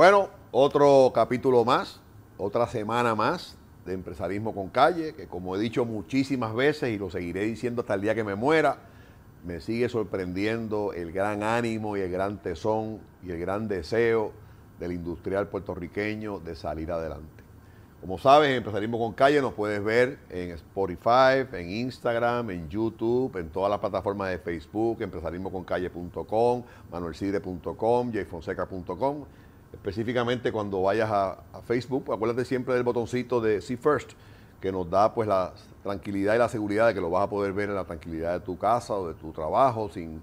Bueno, otro capítulo más, otra semana más de Empresarismo con Calle, que como he dicho muchísimas veces y lo seguiré diciendo hasta el día que me muera, me sigue sorprendiendo el gran ánimo y el gran tesón y el gran deseo del industrial puertorriqueño de salir adelante. Como sabes, Empresarismo con Calle nos puedes ver en Spotify, en Instagram, en YouTube, en todas las plataformas de Facebook, empresarismoconcalle.com, manuelcidre.com, jayfonseca.com específicamente cuando vayas a, Facebook, acuérdate siempre del botoncito de See First, que nos da pues la tranquilidad y la seguridad de que lo vas a poder ver en la tranquilidad de tu casa o de tu trabajo sin,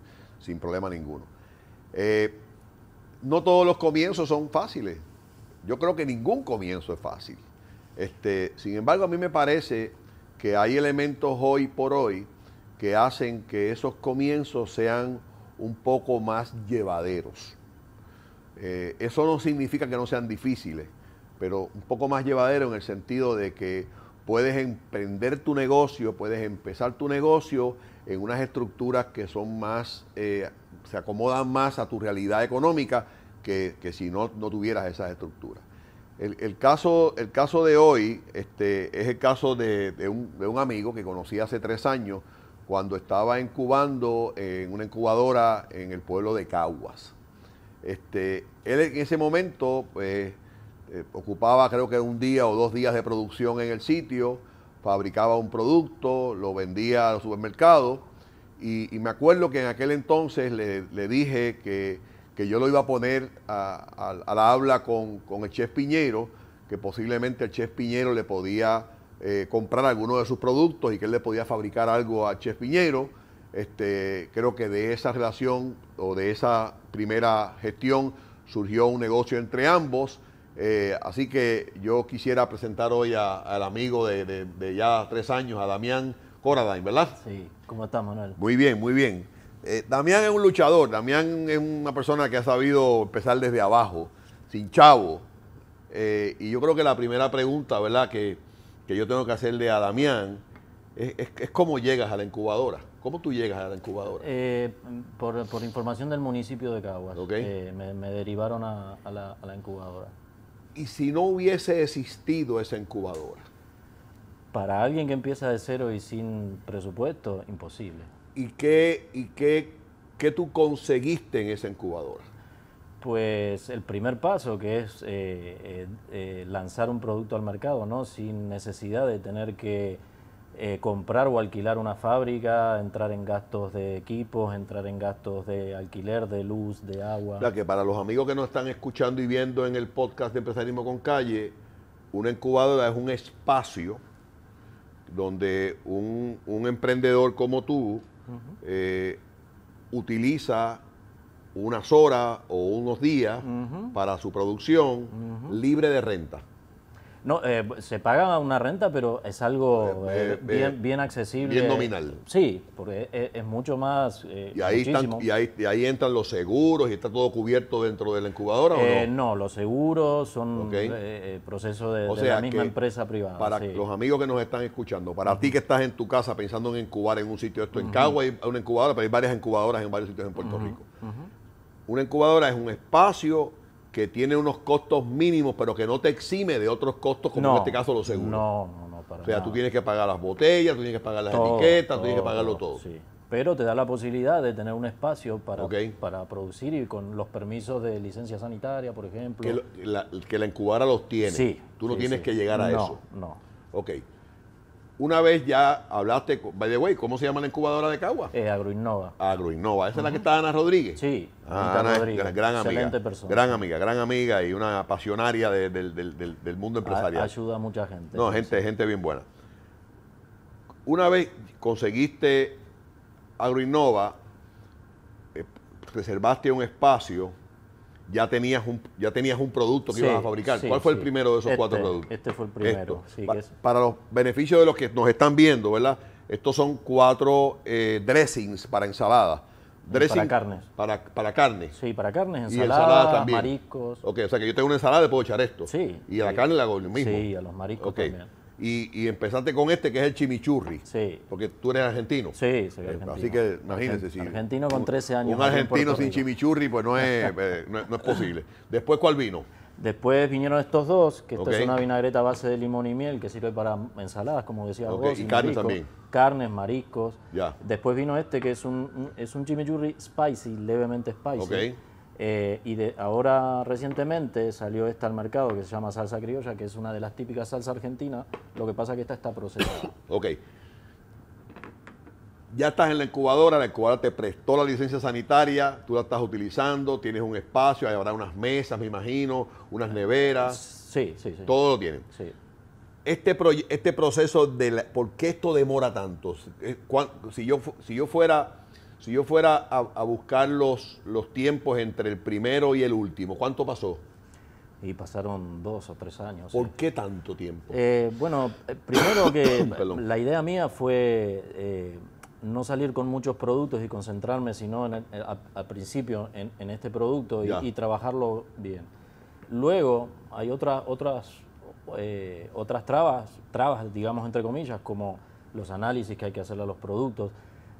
problema ninguno. Eh, no todos los comienzos son fáciles. Yo creo que ningún comienzo es fácil. Este, sin embargo, a mí me parece que hay elementos hoy por hoy que hacen que esos comienzos sean un poco más llevaderos. Eh, eso no significa que no sean difíciles, pero un poco más llevadero en el sentido de que puedes emprender tu negocio, puedes empezar tu negocio en unas estructuras que son más, eh, se acomodan más a tu realidad económica que, si no, tuvieras esas estructuras. El, caso, el caso de hoy este, es el caso de, un, de, un, amigo que conocí hace tres años cuando estaba incubando en una incubadora en el pueblo de Caguas. Este, él en ese momento pues, eh, ocupaba creo que un día o dos días de producción en el sitio, fabricaba un producto, lo vendía a los supermercados y, me acuerdo que en aquel entonces le, dije que, yo lo iba a poner a, la habla con, el chef Piñero, que posiblemente el chef Piñero le podía eh, comprar alguno de sus productos y que él le podía fabricar algo a chef Piñero. Este, creo que de esa relación o de esa primera gestión, surgió un negocio entre ambos. Eh, así que yo quisiera presentar hoy al amigo de, ya tres años, a Damián Coradain, ¿verdad? Sí, ¿cómo estás, Manuel? Muy bien, muy bien. Eh, Damián es un luchador, Damián es una persona que ha sabido empezar desde abajo, sin chavo. Eh, y yo creo que la primera pregunta, ¿verdad?, que, yo tengo que hacerle a Damián es cómo llegas a la incubadora. ¿Cómo tú llegas a la incubadora? Eh, por, información del municipio de Caguas. Eh, me, derivaron a, la, incubadora. ¿Y si no hubiese existido esa incubadora? Para alguien que empieza de cero y sin presupuesto, imposible. ¿Y qué, y qué, qué tú conseguiste en esa incubadora? Pues el primer paso, que es eh, lanzar un producto al mercado, ¿no? Sin necesidad de tener que eh, comprar o alquilar una fábrica, entrar en gastos de equipos, entrar en gastos de alquiler, de luz, de agua. O que para los amigos que nos están escuchando y viendo en el podcast de Empresarismo con Calle, una incubadora es un espacio donde un, emprendedor como tú eh, utiliza unas horas o unos días para su producción libre de renta. No, eh, se paga una renta, pero es algo eh, bien, accesible. Bien nominal. Sí, porque e, e, es, mucho más. Eh, y, ahí y, ahí, entran los seguros y está todo cubierto dentro de la incubadora, ¿o eh, no? No, los seguros son procesos proceso de, la misma empresa privada. Para los amigos que nos están escuchando, para ti que estás en tu casa pensando en incubar en un sitio, esto en Cagua hay una incubadora, pero hay varias incubadoras en varios sitios en Puerto Rico. Una incubadora es un espacio que tiene unos costos mínimos, pero que no te exime de otros costos, como en este caso los seguros. No, no, no, para O sea, tú tienes que pagar las botellas, tú tienes que pagar las etiquetas, tú tienes que pagarlo todo. Sí. Pero te da la posibilidad de tener un espacio para, para producir y con los permisos de licencia sanitaria, por ejemplo. Que, la, que la, incubara los tiene. Sí. Tú no tienes que llegar a eso. No, no. Ok. Una vez ya hablaste, by the way, ¿cómo se llama la incubadora de Cagua? Es Agroinnova. Agroinnova, esa es la que está Ana Rodríguez. Sí, Ana ah, Rodríguez, gran, amiga, excelente persona. Gran amiga, gran amiga y una apasionaria del mundo empresarial. ayuda a mucha gente. No, gente, gente bien buena. Una vez conseguiste Agroinnova, eh, reservaste un espacio ya tenías un, ya tenías un producto que ibas a fabricar. ¿Cuál fue el primero de esos este, cuatro productos? Este fue el primero. Para los beneficios de los que nos están viendo, ¿verdad? Estos son cuatro eh, dressings para ensaladas. para carnes. Para, para carnes Sí, para carnes, ensaladas, ensalada mariscos. Ok, o sea que yo tengo una ensalada y puedo echar esto. Sí. Y a la carne la hago yo mismo. Sí, a los mariscos también. Y, empezaste con este que es el chimichurri. Sí. Porque tú eres argentino. Sí, soy eh, argentino. Así que imagínese, Si argentino con 13 años. Un argentino sin chimichurri, pues eh, no es, posible. Después, ¿cuál vino? Después vinieron estos dos, que esto es una vinagreta a base de limón y miel que sirve para ensaladas, como decía vos. Y, carnes también. Carnes, mariscos. Ya. Después vino este que es un, es un chimichurri spicy, levemente spicy. Okay eh, y ahora recientemente salió esta al mercado que se llama salsa criolla, que es una de las típicas salsas argentina. Lo que pasa es que esta está procesada. ok. Ya estás en la incubadora, la incubadora te prestó la licencia sanitaria, tú la estás utilizando, tienes un espacio, habrá unas mesas, me imagino, unas neveras. Sí, sí, sí. Todo lo tienen. Sí. Este, este proceso de ¿por qué esto demora tanto? Si eh, yo, si yo fuera si yo fuera a, buscar los, tiempos entre el primero y el último, ¿cuánto pasó? Y pasaron dos o tres años. ¿Por qué tanto tiempo? Eh, bueno, eh, primero que la idea mía fue eh, no salir con muchos productos y concentrarme, sino al principio en, este producto y, trabajarlo bien. Luego hay otras, otras trabas, trabas, digamos entre comillas, como los análisis que hay que hacer a los productos,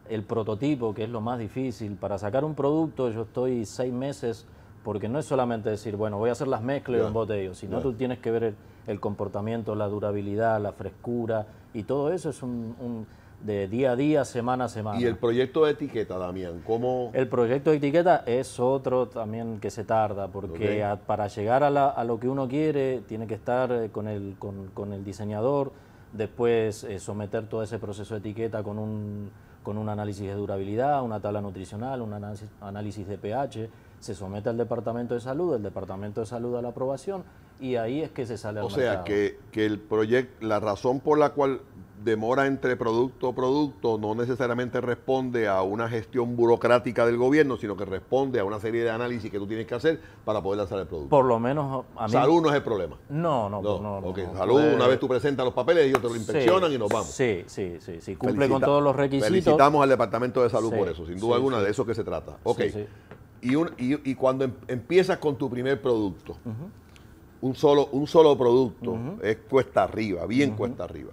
el prototipo, que es lo más difícil. Para sacar un producto yo estoy seis meses, porque no es solamente decir, bueno, voy a hacer las mezclas y un botellos, sino tú tienes que ver el, comportamiento, la durabilidad, la frescura, y todo eso es un, de día a día, semana a semana. ¿Y el proyecto de etiqueta, Damián? ¿Cómo...? El proyecto de etiqueta es otro también que se tarda, porque para llegar a, lo que uno quiere, tiene que estar eh, con el, con, el diseñador, después eh, someter todo ese proceso de etiqueta con un con un análisis de durabilidad, una tabla nutricional, un análisis de pH, se somete al Departamento de Salud, el Departamento de Salud a la aprobación y ahí es que se sale al O sea, que, que el proyecto, la razón por la cual demora entre producto producto no necesariamente responde a una gestión burocrática del gobierno, sino que responde a una serie de análisis que tú tienes que hacer para poder lanzar el producto. Por lo menos a mí... Salud no es el problema. No, no, no. no, salud, una vez tú presentas los papeles, ellos te lo inspeccionan y nos vamos. Sí, sí, sí. sí. Cumple con todos los requisitos. Felicitamos al Departamento de Salud por eso, sin duda alguna, de eso que se trata. Ok. Y, un, y, cuando em, empiezas con tu primer producto, un solo, un solo producto es cuesta arriba, bien cuesta arriba.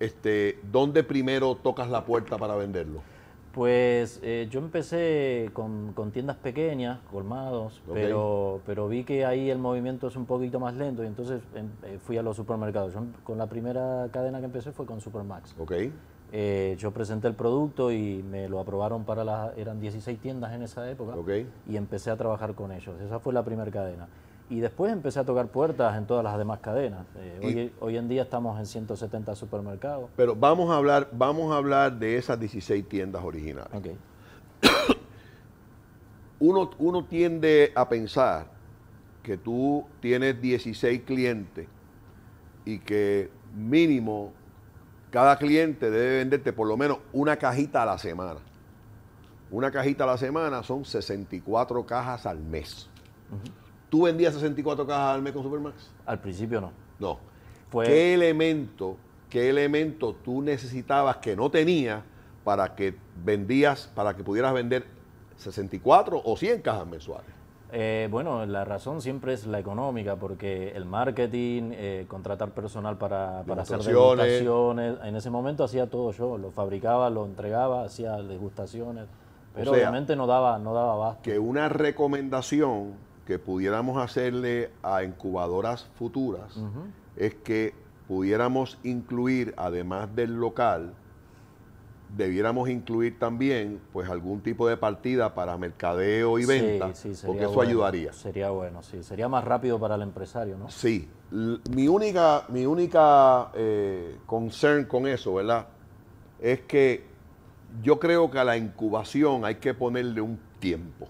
este, ¿Dónde primero tocas la puerta para venderlo? Pues eh, yo empecé con, tiendas pequeñas, colmados, pero, pero vi que ahí el movimiento es un poquito más lento y entonces em, eh, fui a los supermercados. con la primera cadena que empecé fue con Supermax. Eh, yo presenté el producto y me lo aprobaron para las, eran 16 tiendas en esa época y empecé a trabajar con ellos. Esa fue la primera cadena y después empecé a tocar puertas en todas las demás cadenas. Eh, hoy, en día estamos en 170 supermercados. Pero vamos a hablar, vamos a hablar de esas 16 tiendas originales. uno, tiende a pensar que tú tienes 16 clientes y que mínimo cada cliente debe venderte por lo menos una cajita a la semana. Una cajita a la semana son 64 cajas al mes. ¿Tú vendías 64 cajas al mes con Supermax? Al principio no. No. ¿Qué elemento, qué elemento tú necesitabas que no tenías para que vendías, para que pudieras vender 64 o 100 cajas mensuales? Eh, bueno, la razón siempre es la económica, porque el marketing, eh, contratar personal para, hacer degustaciones, en ese momento hacía todo yo, lo fabricaba, lo entregaba, hacía degustaciones, pero obviamente no daba, no daba Que una recomendación que pudiéramos hacerle a incubadoras futuras es que pudiéramos incluir, además del local, debiéramos incluir también pues algún tipo de partida para mercadeo y venta, porque eso ayudaría. Sería bueno, sí, sería más rápido para el empresario, ¿no? Sí, mi única, mi única eh, concern con eso, ¿verdad? Es que yo creo que a la incubación hay que ponerle un tiempo.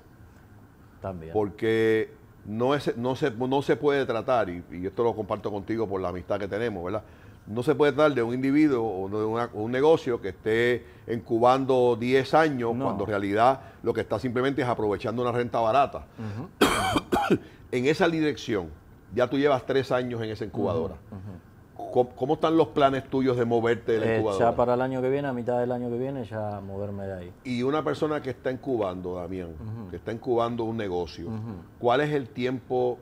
Porque no, es, no, se, no se puede tratar, y, esto lo comparto contigo por la amistad que tenemos, ¿verdad? No se puede tratar de un individuo o de un negocio que esté incubando 10 años cuando en realidad lo que está simplemente es aprovechando una renta barata. en esa dirección, ya tú llevas 3 años en esa incubadora. ¿Cómo, están los planes tuyos de moverte de la eh, Ya para el año que viene, a mitad del año que viene, ya moverme de ahí. Y una persona que está incubando, Damián, que está incubando un negocio, ¿cuál es el tiempo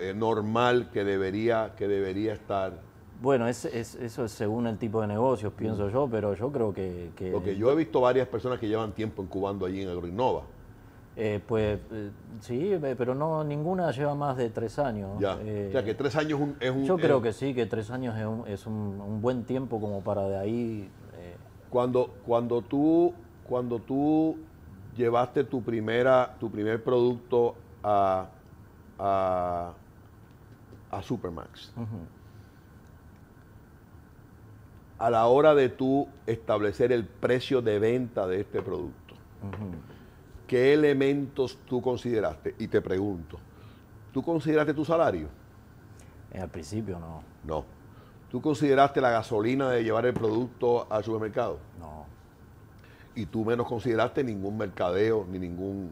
eh, normal que debería, que debería estar? Bueno, eso es según el tipo de negocios, pienso yo, pero yo creo que... Porque yo he visto varias personas que llevan tiempo incubando allí en Agroinnova. Eh, pues eh, sí, eh, pero no ninguna lleva más de tres años. Ya. o sea, que tres años es un... Yo creo que sí, que tres años es un, buen tiempo como para de ahí... Cuando, cuando, tú, cuando tú llevaste tu, primera, tu primer producto a, a, a Supermax, a la hora de tú establecer el precio de venta de este producto, ¿qué elementos tú consideraste? Y te pregunto, ¿tú consideraste tu salario? En eh, el principio no. No. ¿Tú consideraste la gasolina de llevar el producto al supermercado? No. Y tú menos consideraste ningún mercadeo, ni ningún...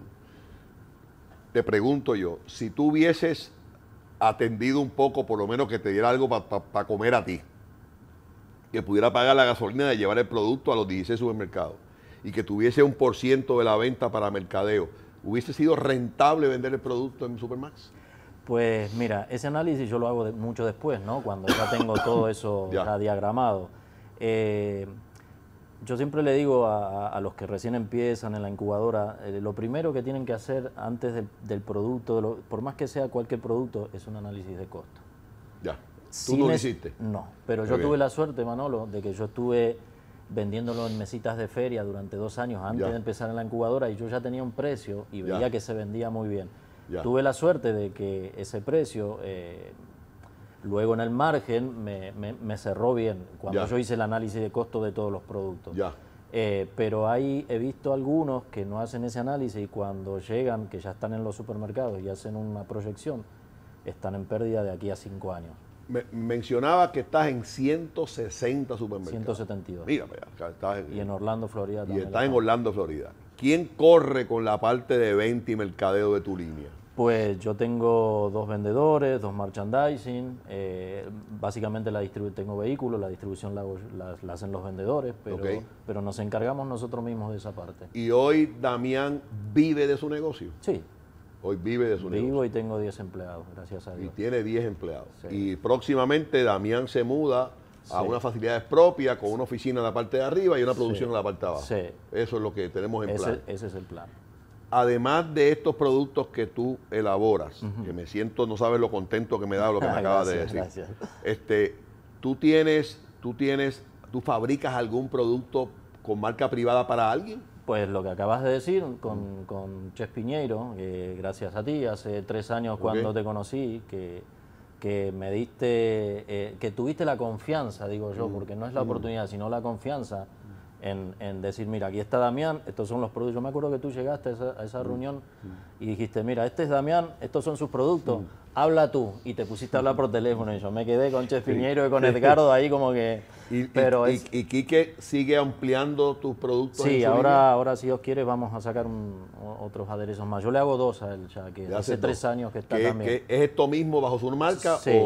Te pregunto yo, si tú hubieses atendido un poco, por lo menos que te diera algo para comer a ti, que pudiera pagar la gasolina de llevar el producto a los 16 supermercados, y que tuviese un por ciento de la venta para mercadeo, ¿hubiese sido rentable vender el producto en Supermax? Pues mira, ese análisis yo lo hago mucho después, ¿no? Cuando ya tengo todo eso diagramado. Eh, yo siempre le digo a, los que recién empiezan en la incubadora, eh, lo primero que tienen que hacer antes del producto, por más que sea cualquier producto, es un análisis de costo. Ya. ¿Tú no lo hiciste? No, pero yo tuve la suerte, Manolo, de que yo estuve vendiéndolo en mesitas de feria durante dos años antes de empezar en la incubadora y yo ya tenía un precio y veía que se vendía muy bien. Tuve la suerte de que ese precio eh, luego en el margen me, cerró bien cuando yo hice el análisis de costo de todos los productos. Eh, pero ahí he visto algunos que no hacen ese análisis y cuando llegan, que ya están en los supermercados y hacen una proyección, están en pérdida de aquí a cinco años mencionaba que estás en 160 supermercados. 172. Mira, estás y en Orlando, Florida. y estás en Orlando, Florida. ¿Quién corre con la parte de venta y mercadeo de tu línea? Pues yo tengo dos vendedores, dos merchandising, eh, básicamente la tengo vehículos, la distribución la, hacen los vendedores, pero, pero nos encargamos nosotros mismos de esa parte. ¿Y hoy Damián vive de su negocio? Sí, Hoy vive de su Vivo y tengo 10 empleados, gracias a Dios. Y tiene 10 empleados. Y próximamente Damián se muda a una facilidad propia con una oficina en la parte de arriba y una producción en la parte de abajo. Eso es lo que tenemos en plan. Ese es el plan. Además de estos productos que tú elaboras, que me siento, no sabes lo contento que me da lo que me acabas de decir. Gracias. Este, tú tienes, tú tienes, tú fabricas algún producto con marca privada para alguien. Pues lo que acabas de decir mm. con, con Ches gracias a ti, hace tres años cuando te conocí, que, me diste, eh, que tuviste la confianza, digo yo, mm. porque no es la mm. oportunidad, sino la confianza en, decir, mira, aquí está Damián, estos son los productos. Yo me acuerdo que tú llegaste a esa, mm. reunión mm. y dijiste, mira, este es Damián, estos son sus productos, mm. habla tú. Y te pusiste a hablar por teléfono y yo me quedé con Chef y con Edgardo ahí como que... Y, pero y, Quique sigue ampliando tus productos. Sí, ahora, ahora si os quiere vamos a sacar otros aderezos más. Yo le hago dos a él ya, que hace tres años que está también. ¿Es esto mismo bajo su marca? Sí,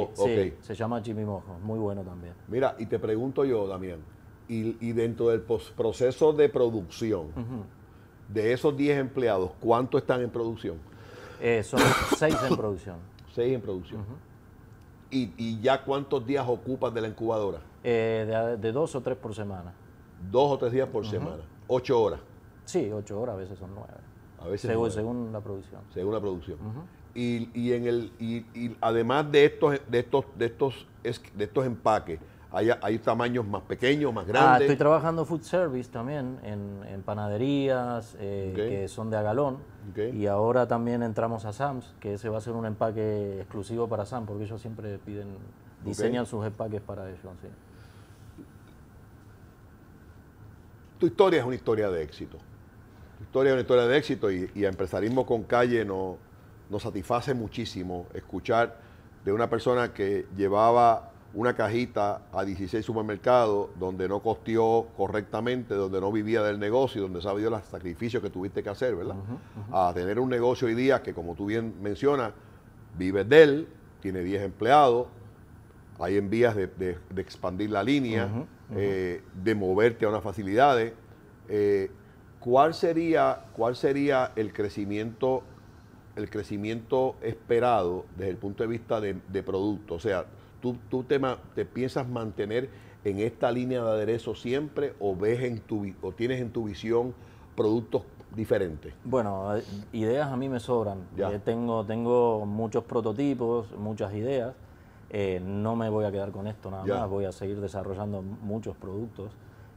se llama Mojo, muy bueno también. Mira, y te pregunto yo, Damián, y, dentro del proceso de producción, de esos 10 empleados, ¿cuántos están en producción? Eh, son 6 en producción. 6 en producción. ¿Y, ¿Y, ya cuántos días ocupas de la incubadora? Eh, de, de, dos o tres por semana. Dos o tres días por semana. ¿Ocho horas? Sí, ocho horas, a veces son nueve. A veces según, según la producción. Según la producción. Y, y, en el y, además de estos de estos de estos de estos empaques hay, hay tamaños más pequeños, más ah, grandes. estoy trabajando food service también en, panaderías eh, que son de agalón. Y ahora también entramos a Sam's, que ese va a ser un empaque exclusivo para Sam's, porque ellos siempre piden, diseñan sus empaques para ellos. Tu historia es una historia de éxito. Tu historia es una historia de éxito y, a Empresarismo con Calle no, nos satisface muchísimo escuchar de una persona que llevaba una cajita a 16 supermercados donde no costeó correctamente, donde no vivía del negocio, donde sabía los sacrificios que tuviste que hacer, ¿verdad? A tener un negocio hoy día que, como tú bien mencionas, vive de él, tiene 10 empleados, hay en vías de, expandir la línea, eh, de moverte a unas facilidades. Eh, ¿cuál, sería, ¿Cuál sería el crecimiento el crecimiento esperado desde el punto de vista de, de producto. O sea, ¿Tú, te, te, piensas mantener en esta línea de aderezo siempre o ves en tu o tienes en tu visión productos diferentes? Bueno, eh, ideas a mí me sobran. Eh, tengo, tengo muchos prototipos, muchas ideas. Eh, no me voy a quedar con esto nada más, voy a seguir desarrollando muchos productos.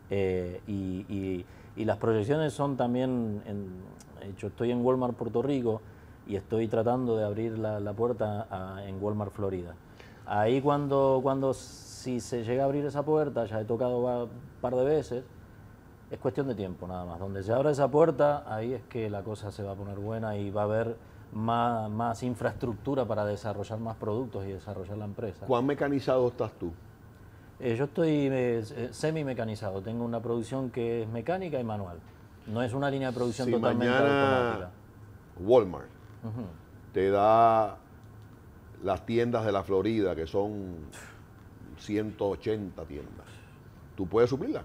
y, las proyecciones son también, en, hecho, estoy en Walmart Puerto Rico y estoy tratando de abrir la, puerta en Walmart Florida. Ahí cuando, cuando si se llega a abrir esa puerta, ya he tocado un par de veces, es cuestión de tiempo nada más. Donde se abra esa puerta, ahí es que la cosa se va a poner buena y va a haber más, más infraestructura para desarrollar más productos y desarrollar la empresa. ¿Cuán mecanizado estás tú? Eh, yo estoy eh, eh, semi-mecanizado. Tengo una producción que es mecánica y manual. No es una línea de producción totalmente automática. Walmart te da las tiendas de la Florida, que son 180 tiendas. ¿Tú puedes subirla?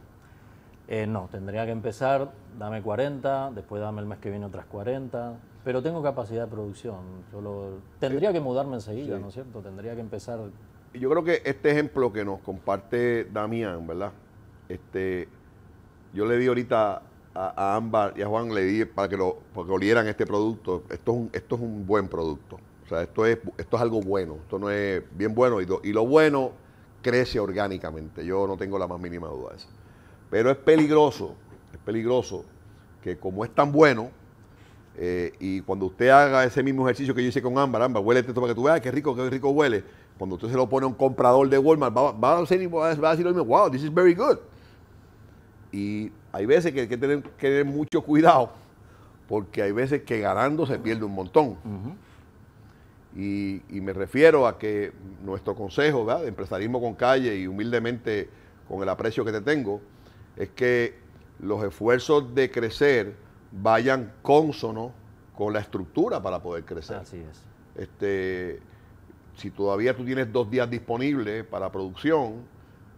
Eh, no, tendría que empezar, dame 40, después dame el mes que viene otras 40, pero tengo capacidad de producción. tendría que mudarme enseguida, ¿no es cierto? Tendría que empezar. Yo creo que este ejemplo que nos comparte Damián, ¿verdad? Este, yo le di ahorita a, a y a Juan, le di para que, lo, para que olieran este producto. Esto es un, esto es un buen producto. O sea, esto es, esto es algo bueno, esto no es bien bueno y, lo bueno crece orgánicamente, yo no tengo la más mínima duda de eso. Pero es peligroso, es peligroso que como es tan bueno, eh, y cuando usted haga ese mismo ejercicio que yo hice con ámbar, ámbar, huele esto para que tú veas qué rico, qué rico huele. Cuando usted se lo pone a un comprador de Walmart, va, a, decir, va a wow, this is very good. Y hay veces que hay que tener, mucho cuidado, porque hay veces que ganando se pierde un montón. Y, me refiero a que nuestro consejo de empresarismo con calle y humildemente con el aprecio que te tengo, es que los esfuerzos de crecer vayan cónsonos con la estructura para poder crecer. Así es. Este, si todavía tú tienes dos días disponibles para producción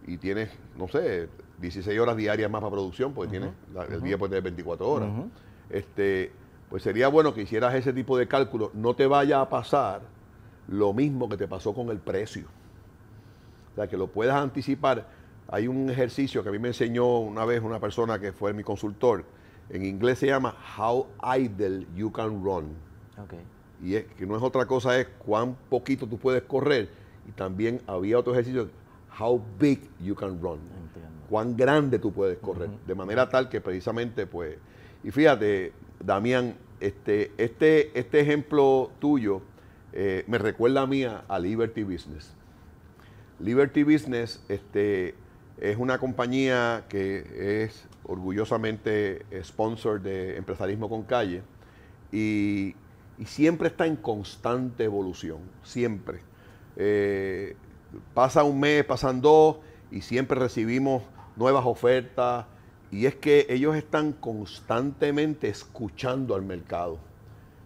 y tienes, no sé, 16 horas diarias más para producción, porque tienes, el día puede tener 24 horas, este, pues sería bueno que hicieras ese tipo de cálculo. No te vaya a pasar lo mismo que te pasó con el precio. O sea, que lo puedas anticipar. Hay un ejercicio que a mí me enseñó una vez una persona que fue mi consultor. En inglés se llama How Idle You Can Run. Okay. Y es, que no es otra cosa, es cuán poquito tú puedes correr. Y también había otro ejercicio, How Big You Can Run. Cuán grande tú puedes correr. De manera tal que precisamente, pues... Y fíjate, Damián, este, este, este, ejemplo tuyo eh, me recuerda a mí a, Liberty Business. Liberty Business este, es una compañía que es orgullosamente sponsor de Empresarismo con Calle y, siempre está en constante evolución, siempre. Eh, pasa un mes, pasan dos y siempre recibimos nuevas ofertas, y es que ellos están constantemente escuchando al mercado.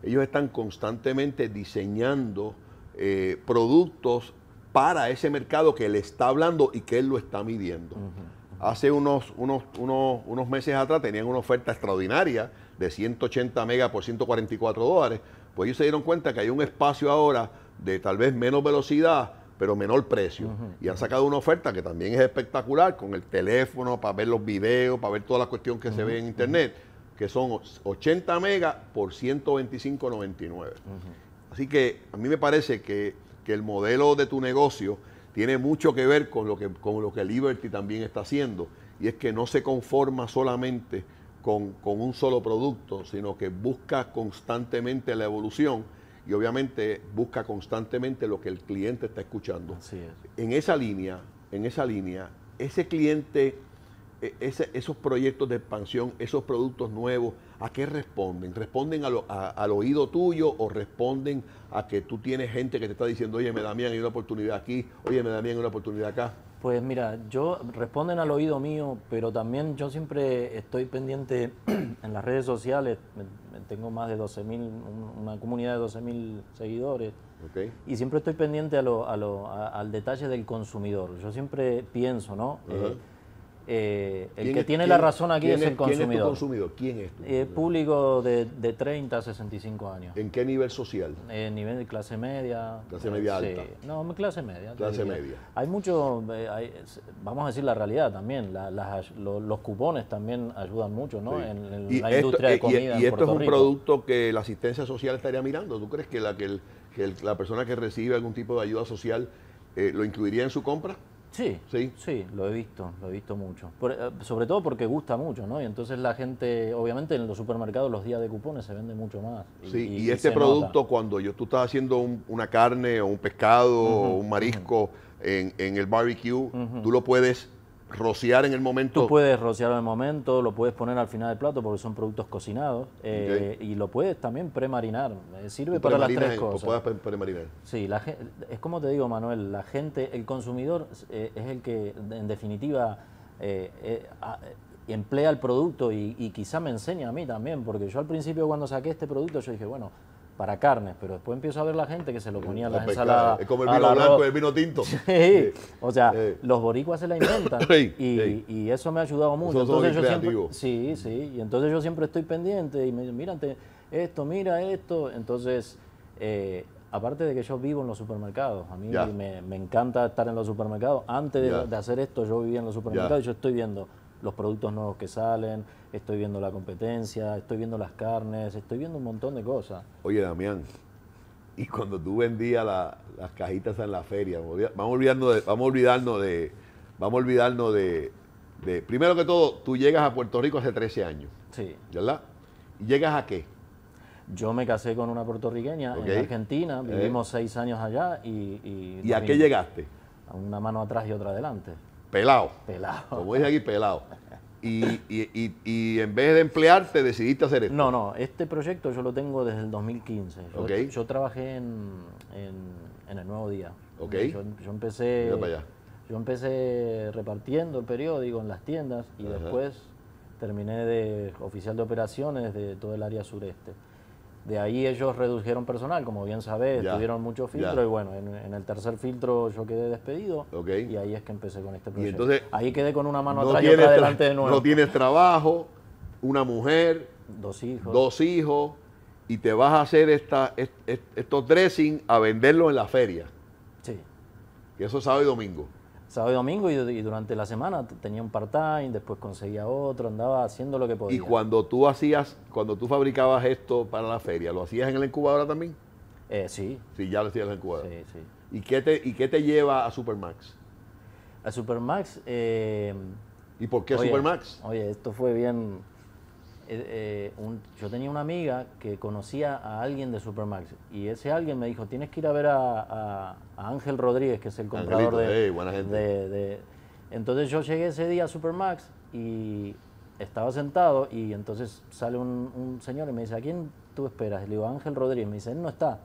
Ellos están constantemente diseñando eh, productos para ese mercado que le está hablando y que él lo está midiendo. Hace unos, unos, unos, unos, meses atrás tenían una oferta extraordinaria de 180 megas por 144 dólares. Pues ellos se dieron cuenta que hay un espacio ahora de tal vez menos velocidad pero menor precio. Y han sacado una oferta que también es espectacular, con el teléfono, para ver los videos, para ver toda la cuestión que se ve en internet, que son 80 megas por 125.99. Así que a mí me parece que, el modelo de tu negocio tiene mucho que ver con lo que, con lo que Liberty también está haciendo, y es que no se conforma solamente con, con un solo producto, sino que busca constantemente la evolución y obviamente busca constantemente lo que el cliente está escuchando. En esa línea, en esa línea, ese cliente, e, esos proyectos de expansión, esos productos nuevos, ¿a qué responden? ¿Responden al oído tuyo o responden a que tú tienes gente que te está diciendo, oye, me da bien, hay una oportunidad aquí, oye, me da bien, hay una oportunidad acá? Pues mira, yo responden al oído mío, pero también yo siempre estoy pendiente en las redes sociales. Tengo más de mil, una comunidad de mil seguidores. Y siempre estoy pendiente al detalle del consumidor. Yo siempre pienso, ¿no? Eh, el que tiene la razón aquí es, el consumidor. ¿Quién es eh, consumidor? es público de, de, 30 a 65 años. ¿En qué nivel social? En eh, nivel de clase media. Clase media alta. No, clase media. Clase media. Hay mucho, vamos a decir la realidad también, los, cupones también ayudan mucho ¿no? en, la industria de comida. Y, esto es un producto que la asistencia social estaría mirando. ¿Tú crees que la, que, la persona que recibe algún tipo de ayuda social lo incluiría en su compra? Sí, sí, sí, lo he visto, lo he visto mucho. Eh, sobre todo porque gusta mucho, ¿no? Y entonces la gente, obviamente en los supermercados los días de cupones se vende mucho más. Sí, y, este producto cuando yo, tú estás haciendo una carne o un pescado o un marisco en, el barbecue, tú lo puedes rociar en el momento. Tú puedes rociar en el momento, lo puedes poner al final del plato porque son productos cocinados eh, y lo puedes también premarinar. Eh, sirve para las tres cosas. Lo puedes premarinar. Sí, la, es como te digo, Manuel, la gente, el consumidor eh, es el que en definitiva emplea el producto y, y, quizá me enseña a mí también, porque yo al principio cuando saqué este producto yo dije, bueno, para carnes, pero después empiezo a ver la gente que se lo eh, ponía a las ensaladas. Es como el vino blanco y el vino tinto. Sí. O sea, eh. los boricuas se la inventan y, y, eso me ha ayudado mucho. Entonces yo siempre, sí, sí. Y entonces yo siempre estoy pendiente y me dicen, mira esto, mira esto. Entonces, eh, aparte de que yo vivo en los supermercados, a mí me, encanta estar en los supermercados. Antes de, hacer esto yo vivía en los supermercados y yo estoy viendo los productos nuevos que salen, estoy viendo la competencia, estoy viendo las carnes, estoy viendo un montón de cosas. Oye, Damián, y cuando tú vendías las cajitas en la feria, vamos a olvidarnos de, vamos a olvidarnos de, vamos a olvidarnos de, primero que todo, tú llegas a Puerto Rico hace 13 años. Sí. ¿Verdad? ¿Y llegas a qué? Yo me casé con una puertorriqueña en Argentina, eh. vivimos seis años allá y... ¿Y, ¿Y a qué llegaste? Una mano atrás y otra adelante. Pelado. Pelado. Como a aquí, pelado. Y, y, y, en vez de emplearte, decidiste hacer esto. No, no, este proyecto yo lo tengo desde el 2015. Yo, yo trabajé en, El Nuevo Día. Yo, empecé, yo empecé repartiendo periódico en las tiendas y después terminé de oficial de operaciones de todo el área sureste. De ahí ellos redujeron personal, como bien sabes, tuvieron muchos filtros y bueno, en, el tercer filtro yo quedé despedido y ahí es que empecé con este proyecto. ahí quedé con una mano atrás y otra adelante de nuevo. No tienes trabajo, una mujer, dos hijos, dos hijos y te vas a hacer esta, estos dressing a venderlos en la feria. Sí. Y eso es sábado y domingo sábado y domingo y, durante la semana tenía un part-time, después conseguía otro, andaba haciendo lo que podía. ¿Y cuando tú hacías, cuando tú fabricabas esto para la feria, lo hacías en la incubadora también? Eh, sí. Sí, ya lo hacías en la incubadora. Sí, sí. ¿Y qué te, y te lleva a Supermax? A Supermax... Eh, ¿Y por qué Supermax? Oye, esto fue bien... Eh, eh, yo tenía una amiga que conocía a alguien de Supermax y ese alguien me dijo, tienes que ir a ver a, Ángel Rodríguez, que es el comprador de, Entonces yo llegué ese día a Supermax y estaba sentado y entonces sale un, señor y me dice, ¿a quién tú esperas? le digo, Ángel Rodríguez. Me dice, él no está.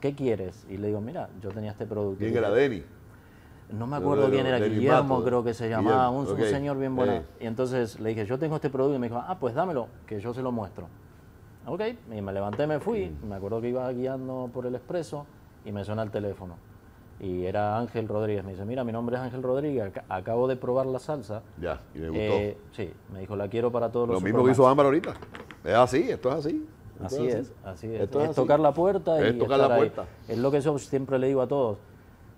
¿Qué quieres? Y le digo, mira, yo tenía este producto. ¿Quién era no me acuerdo quién era, Guillermo creo que se llamaba, un, señor bien bueno. Y entonces le dije, yo tengo este producto y me dijo, ah, pues dámelo, que yo se lo muestro. Ok, y me levanté, me fui, mm. me acuerdo que iba guiando por el expreso y me suena el teléfono. Y era Ángel Rodríguez, me dice, mira, mi nombre es Ángel Rodríguez, acabo de probar la salsa. Ya, y me gustó. Eh, sí, me dijo, la quiero para todos los Lo mismo que hizo Ámbar ahorita. Es así, esto es así. así es, así es. Esto es, tocar la puerta. Y tocar la puerta. Es lo que yo siempre le digo a todos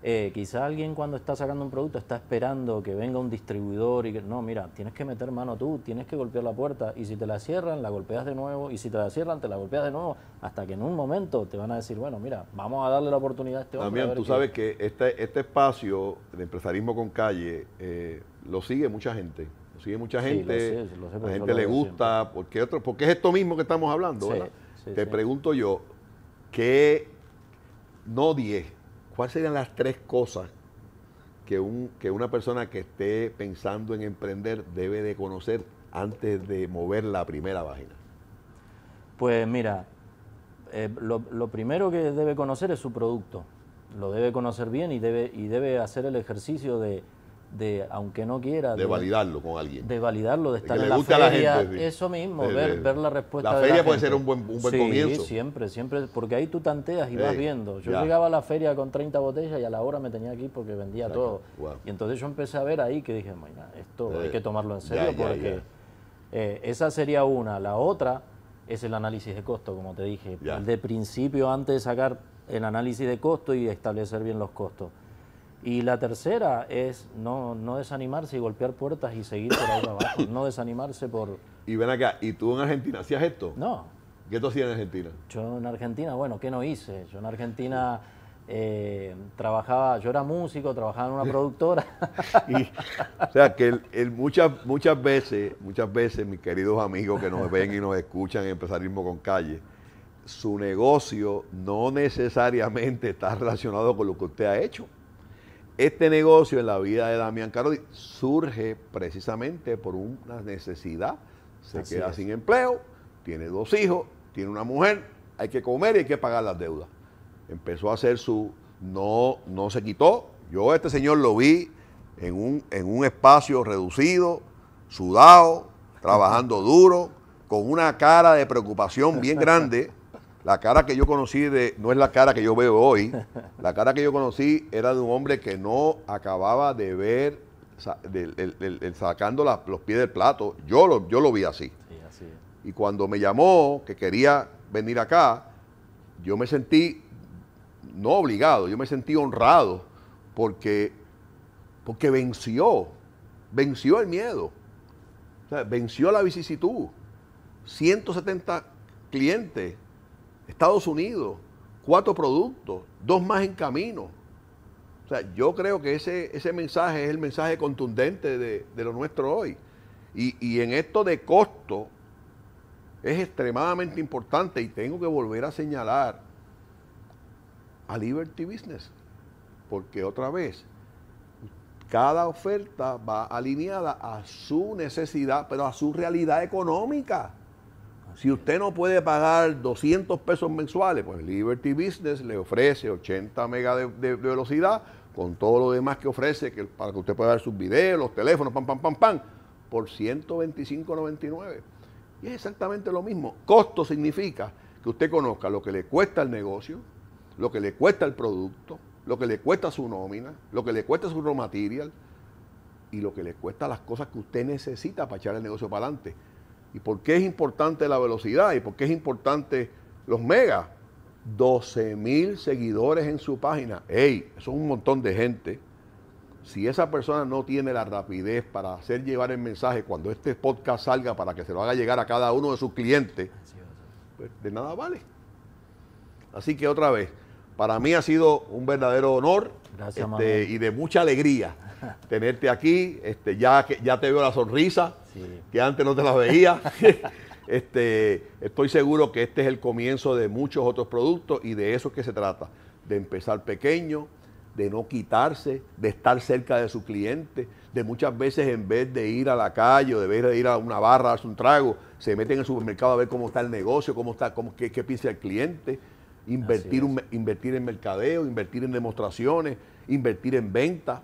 eh, quizá alguien cuando está sacando un producto está esperando que venga un distribuidor y que no, mira, tienes que meter mano tú, tienes que golpear la puerta y si te la cierran, la golpeas de nuevo y si te la cierran, te la golpeas de nuevo hasta que en un momento te van a decir, bueno, mira, vamos a darle la oportunidad a este hombre. También tú sabes que este, este espacio de empresarismo con calle eh, lo sigue mucha gente. Lo sigue mucha gente, la gente le gusta, porque, otro, porque es esto mismo que estamos hablando, te pregunto yo, ¿qué no 10? ¿Cuáles serían las tres cosas que, un, una persona que esté pensando en emprender debe de conocer antes de mover la primera página? Pues mira, eh, lo, lo, primero que debe conocer es su producto. Lo debe conocer bien y debe, y debe hacer el ejercicio de de, aunque no quiera, de, validarlo con alguien. De validarlo, de estar en la feria. Eso mismo, ver, la respuesta. La feria puede ser un buen, un buen sí, comienzo. siempre, siempre, porque ahí tú tanteas y vas viendo. Yo llegaba a la feria con 30 botellas y a la hora me tenía aquí porque vendía todo. Y entonces yo empecé a ver ahí que dije, esto hay que tomarlo en serio porque eh, esa sería una. La otra es el análisis de costo, como te dije. El de principio, antes de sacar el análisis de costo y establecer bien los costos y la tercera es no, no desanimarse y golpear puertas y seguir por ahí abajo. No desanimarse por... Y ven acá, ¿y tú en Argentina hacías esto? No. ¿Qué tú hacías en Argentina? Yo en Argentina, bueno, ¿qué no hice? Yo en Argentina eh, trabajaba, yo era músico, trabajaba en una productora. o sea, que el, muchas, muchas veces, muchas veces mis queridos amigos que nos ven y nos escuchan en Empresarismo con Calle, su negocio no necesariamente está relacionado con lo que usted ha hecho. Este negocio en la vida de Damián Carodi surge precisamente por una necesidad. Se queda sin empleo, tiene dos hijos, tiene una mujer, hay que comer y hay que pagar las deudas. Empezó a hacer su... No, no se quitó. Yo este señor lo vi en un, en un espacio reducido, sudado, trabajando duro, con una cara de preocupación bien grande. La cara que yo conocí de, no es la cara que yo veo hoy, la cara que yo conocí era de un hombre que no acababa de ver, sacando los pies del plato. Yo lo, yo lo vi así. y cuando me llamó que quería venir acá, yo me sentí, no obligado, yo me sentí honrado porque, porque venció, venció el miedo, venció la vicisitud. 170 clientes Estados Unidos, cuatro productos, dos más en camino. O sea, yo creo que ese, ese mensaje es el mensaje contundente de, lo nuestro hoy. Y, y en esto de costo es extremadamente importante y tengo que volver a señalar a Liberty Business, porque otra vez cada oferta va alineada a su necesidad, pero a su realidad económica. Si usted no puede pagar 200 pesos mensuales, pues Liberty Business le ofrece 80 megas de, velocidad con todo lo demás que ofrece que, para que usted pueda ver sus videos, los teléfonos, pam, pam, pam, pam, por 125.99. Y es exactamente lo mismo. Costo significa que usted conozca lo que le cuesta el negocio, lo que le cuesta el producto, lo que le cuesta su nómina, lo que le cuesta su raw material y lo que le cuesta las cosas que usted necesita para echar el negocio para adelante. ¿Y por qué es importante la velocidad? ¿Y por qué es importante los megas? 12 mil seguidores en su página. ¡Ey! son un montón de gente. Si esa persona no tiene la rapidez para hacer llevar el mensaje cuando este podcast salga para que se lo haga llegar a cada uno de sus clientes, pues de nada vale. Así que otra vez, para mí ha sido un verdadero honor este, y de mucha alegría tenerte aquí. Este, ya, ya te veo la sonrisa, que antes no te la veía. este, estoy seguro que este es el comienzo de muchos otros productos y de eso que se trata, de empezar pequeño, de no quitarse, de estar cerca de su cliente, de muchas veces en vez de ir a la calle o de, vez de ir a una barra a darse un trago, se meten en el supermercado a ver cómo está el negocio, cómo está, cómo, qué, piensa el cliente, invertir, invertir en mercadeo, invertir en demostraciones, invertir en ventas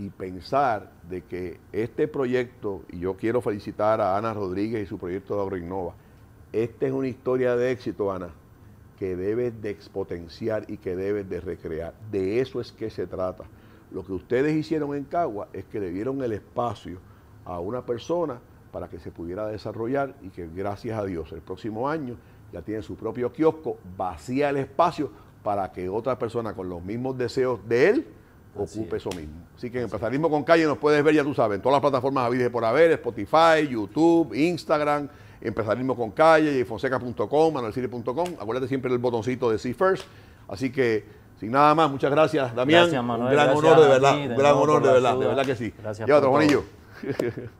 y pensar de que este proyecto, y yo quiero felicitar a Ana Rodríguez y su proyecto de Innova, esta es una historia de éxito, Ana, que debes de expotenciar y que debes de recrear. De eso es que se trata. Lo que ustedes hicieron en Cagua es que le dieron el espacio a una persona para que se pudiera desarrollar y que gracias a Dios el próximo año ya tiene su propio kiosco, vacía el espacio para que otra persona con los mismos deseos de él ocupe eso mismo. Así que en Empresarismo con Calle nos puedes ver, ya tú sabes, en todas las plataformas habidas por haber, Spotify, YouTube, Instagram, Empresarismo con Calle, fonseca.com, manuelcire.com. Acuérdate siempre del botoncito de See First. Así que, sin nada más, muchas gracias, Damián. Gracias, Manuel. Un gran honor, de verdad. un gran honor, de verdad. De verdad que sí. Gracias. otro Juanillo.